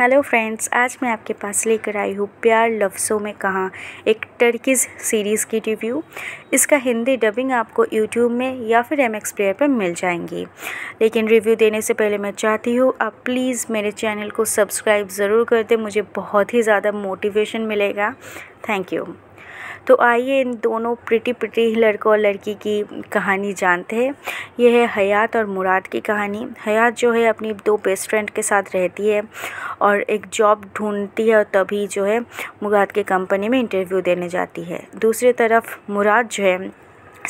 hello friends आज मैं आपके पास लेकर आई हूँ प्यार लफ्ज़ों में कहाँ एक टर्किज़ सीरीज़ की रिव्यू इसका हिंदी डबिंग आपको यूट्यूब में या फिर एम एक्स प्लेयर पर मिल जाएंगी लेकिन रिव्यू देने से पहले मैं चाहती हूँ आप प्लीज़ मेरे चैनल को सब्सक्राइब ज़रूर कर दें मुझे बहुत ही ज़्यादा मोटिवेशन मिलेगा थैंक यू तो आइए इन दोनों प्रिटी प्रिटी लड़कों और लड़की की कहानी जानते हैं यह है हयात और मुराद की कहानी हयात जो है अपनी दो बेस्ट फ्रेंड के साथ रहती है और एक जॉब ढूंढती है और तभी जो है मुराद के कंपनी में इंटरव्यू देने जाती है दूसरी तरफ मुराद जो है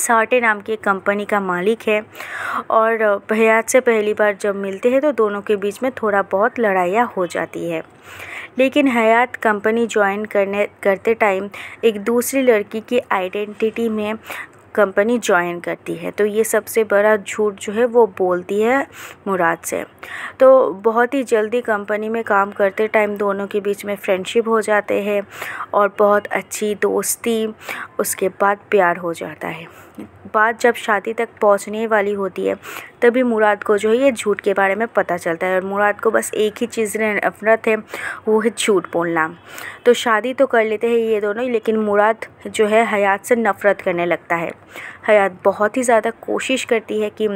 साटे नाम की एक कंपनी का मालिक है और हयात से पहली बार जब मिलते हैं तो दोनों के बीच में थोड़ा बहुत लड़ाइयाँ हो जाती है लेकिन हयात कंपनी ज्वाइन करने करते टाइम एक दूसरी लड़की की आइडेंटिटी में कंपनी ज्वाइन करती है तो ये सबसे बड़ा झूठ जो है वो बोलती है मुराद से तो बहुत ही जल्दी कंपनी में काम करते टाइम दोनों के बीच में फ्रेंडशिप हो जाते हैं और बहुत अच्छी दोस्ती उसके बाद प्यार हो जाता है बात जब शादी तक पहुंचने वाली होती है तभी मुराद को जो है ये झूठ के बारे में पता चलता है और मुराद को बस एक ही चीज़ ने नफ़रत है वो है झूठ बोलना तो शादी तो कर लेते हैं ये दोनों लेकिन मुराद जो है हयात से नफ़रत करने लगता है हयात बहुत ही ज़्यादा कोशिश करती है कि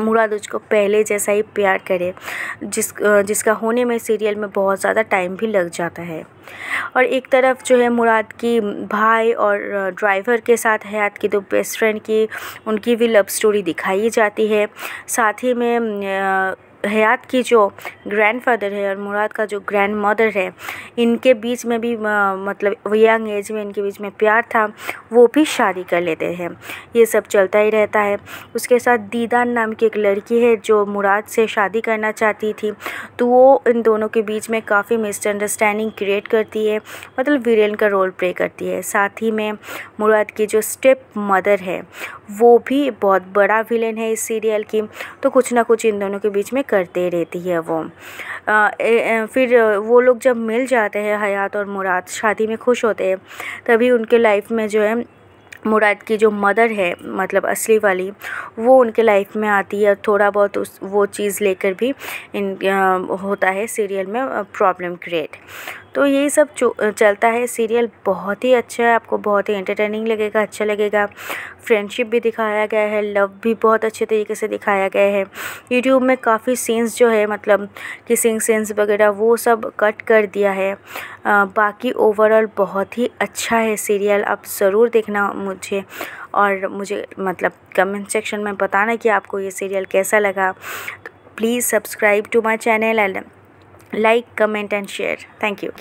मुराद उसको पहले जैसा ही प्यार करे जिस जिसका होने में सीरियल में बहुत ज़्यादा टाइम भी लग जाता है और एक तरफ जो है मुराद की भाई और ड्राइवर के साथ हयात की दो बेस्ट फ्रेंड की उनकी भी लव स्टोरी दिखाई जाती है साथ ही में हयात की जो ग्रैंडफादर है और मुराद का जो ग्रैंड मदर है इनके बीच में भी मतलब यंग एज में इनके बीच में प्यार था वो भी शादी कर लेते हैं ये सब चलता ही रहता है उसके साथ दीदान नाम की एक लड़की है जो मुराद से शादी करना चाहती थी तो वो इन दोनों के बीच में काफ़ी मिसअंडरस्टैंडिंग क्रिएट करती है मतलब वीरेन का रोल प्ले करती है साथ ही में मुराद की जो स्टेप मदर है वो भी बहुत बड़ा विलेन है इस सीरियल की तो कुछ ना कुछ इन दोनों के बीच में करते रहती है वो आ, ए, ए, फिर वो लोग जब मिल जा जाते हैं हयात और मुराद शादी में खुश होते हैं तभी उनके लाइफ़ में जो है मुराद की जो मदर है मतलब असली वाली वो उनके लाइफ में आती है थोड़ा बहुत उस वो चीज़ लेकर भी इन होता है सीरियल में प्रॉब्लम क्रिएट तो यही सब चलता है सीरियल बहुत ही अच्छा है आपको बहुत ही एंटरटेनिंग लगेगा अच्छा लगेगा फ्रेंडशिप भी दिखाया गया है लव भी बहुत अच्छे तरीके से दिखाया गया है यूट्यूब में काफ़ी सीन्स जो है मतलब किसिंग सीन्स वगैरह वो सब कट कर दिया है आ, बाकी ओवरऑल बहुत ही अच्छा है सीरियल आप ज़रूर देखना मुझे और मुझे मतलब कमेंट सेक्शन में बताना कि आपको ये सीरियल कैसा लगा तो please subscribe to my channel and like comment and share thank you